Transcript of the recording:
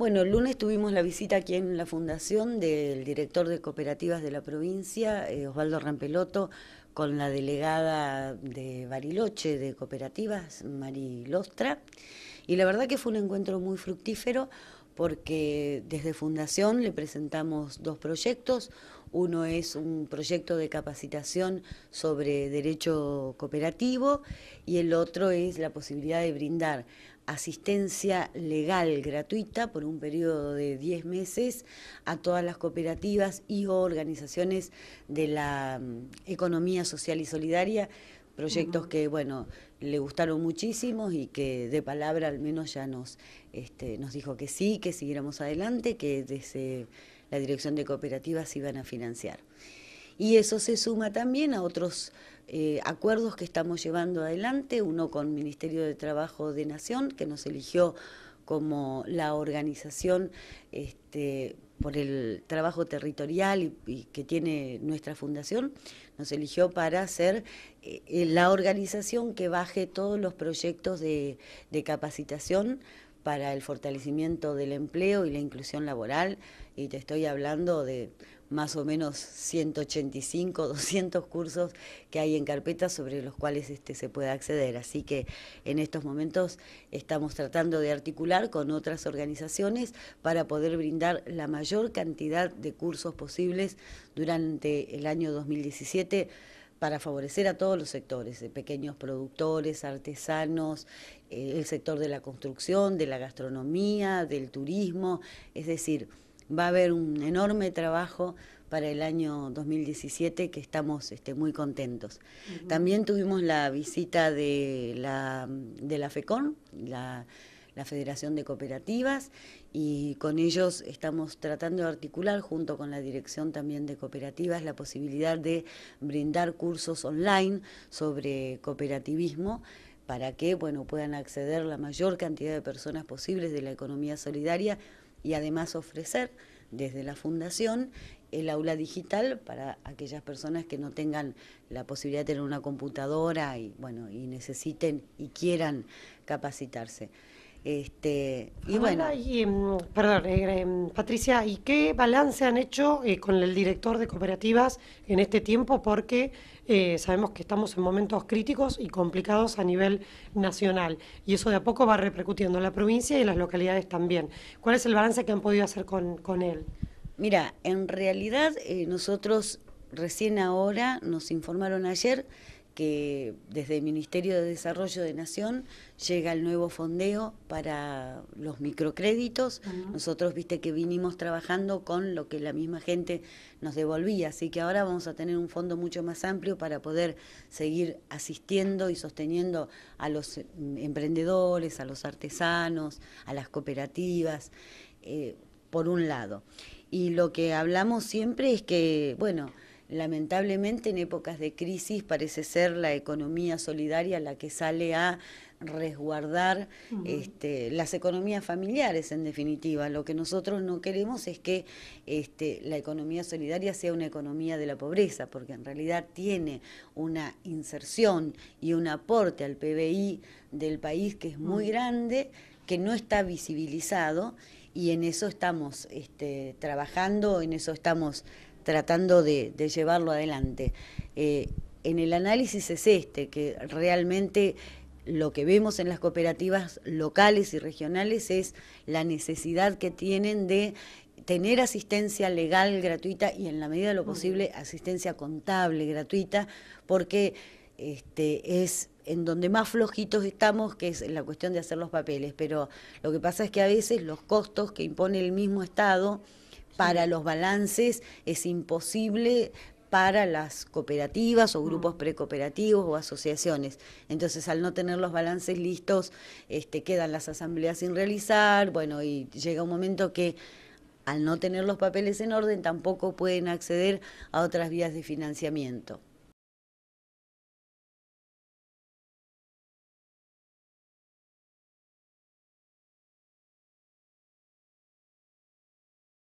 Bueno, el lunes tuvimos la visita aquí en la Fundación del director de cooperativas de la provincia, eh, Osvaldo Rampeloto, con la delegada de Bariloche de cooperativas, Mari Lostra. Y la verdad que fue un encuentro muy fructífero porque desde Fundación le presentamos dos proyectos. Uno es un proyecto de capacitación sobre derecho cooperativo y el otro es la posibilidad de brindar asistencia legal gratuita por un periodo de 10 meses a todas las cooperativas y organizaciones de la mm, economía social y solidaria proyectos que, bueno, le gustaron muchísimo y que de palabra al menos ya nos, este, nos dijo que sí, que siguiéramos adelante, que desde la dirección de cooperativas iban a financiar. Y eso se suma también a otros eh, acuerdos que estamos llevando adelante, uno con el Ministerio de Trabajo de Nación, que nos eligió como la organización este, por el trabajo territorial y, que tiene nuestra fundación, nos eligió para ser eh, la organización que baje todos los proyectos de, capacitación para el fortalecimiento del empleo y la inclusión laboral. Y te estoy hablando de más o menos 185, 200 cursos que hay en carpeta sobre los cuales este, se puede acceder. Así que en estos momentos estamos tratando de articular con otras organizaciones para poder brindar la mayor cantidad de cursos posibles durante el año 2017 para favorecer a todos los sectores, de pequeños productores, artesanos, eh, el sector de la construcción, de la gastronomía, del turismo, es decir, va a haber un enorme trabajo para el año 2017 que estamos este, muy contentos. También tuvimos la visita de la, de la FECON, la, Federación de Cooperativas, y con ellos estamos tratando de articular junto con la Dirección también de Cooperativas la posibilidad de brindar cursos online sobre cooperativismo para que bueno, puedan acceder la mayor cantidad de personas posibles de la economía solidaria y además ofrecer desde la Fundación el aula digital para aquellas personas que no tengan la posibilidad de tener una computadora y bueno y necesiten y quieran capacitarse. Este, y bueno. Em, perdón, eh, eh, Patricia, ¿y qué balance han hecho eh, con el director de cooperativas en este tiempo? Porque sabemos que estamos en momentos críticos y complicados a nivel nacional, y eso de a poco va repercutiendo en la provincia y en las localidades también. ¿Cuál es el balance que han podido hacer con, con él? Mira, en realidad nosotros recién ahora nos informaron ayer que desde el Ministerio de Desarrollo de Nación llega el nuevo fondeo para los microcréditos. Nosotros, viste que vinimos trabajando con lo que la misma gente nos devolvía, así que ahora vamos a tener un fondo mucho más amplio para poder seguir asistiendo y sosteniendo a los mm, emprendedores, a los artesanos, a las cooperativas, eh, por un lado. Y lo que hablamos siempre es que, bueno, Lamentablemente en épocas de crisis parece ser la economía solidaria la que sale a resguardar este, las economías familiares en definitiva. Lo que nosotros no queremos es que este, la economía solidaria sea una economía de la pobreza, porque en realidad tiene una inserción y un aporte al PBI del país que es muy grande, que no está visibilizado y en eso estamos este, trabajando, en eso estamos tratando de, llevarlo adelante. Eh, en el análisis es este, que realmente lo que vemos en las cooperativas locales y regionales es la necesidad que tienen de tener asistencia legal gratuita y en la medida de lo posible asistencia contable gratuita, porque este, es en donde más flojitos estamos, que es la cuestión de hacer los papeles, pero lo que pasa es que a veces los costos que impone el mismo Estado para los balances es imposible para las cooperativas o mm. grupos precooperativos o asociaciones. Entonces, al no tener los balances listos, este, quedan las asambleas sin realizar, bueno, y llega un momento que al no tener los papeles en orden tampoco pueden acceder a otras vías de financiamiento.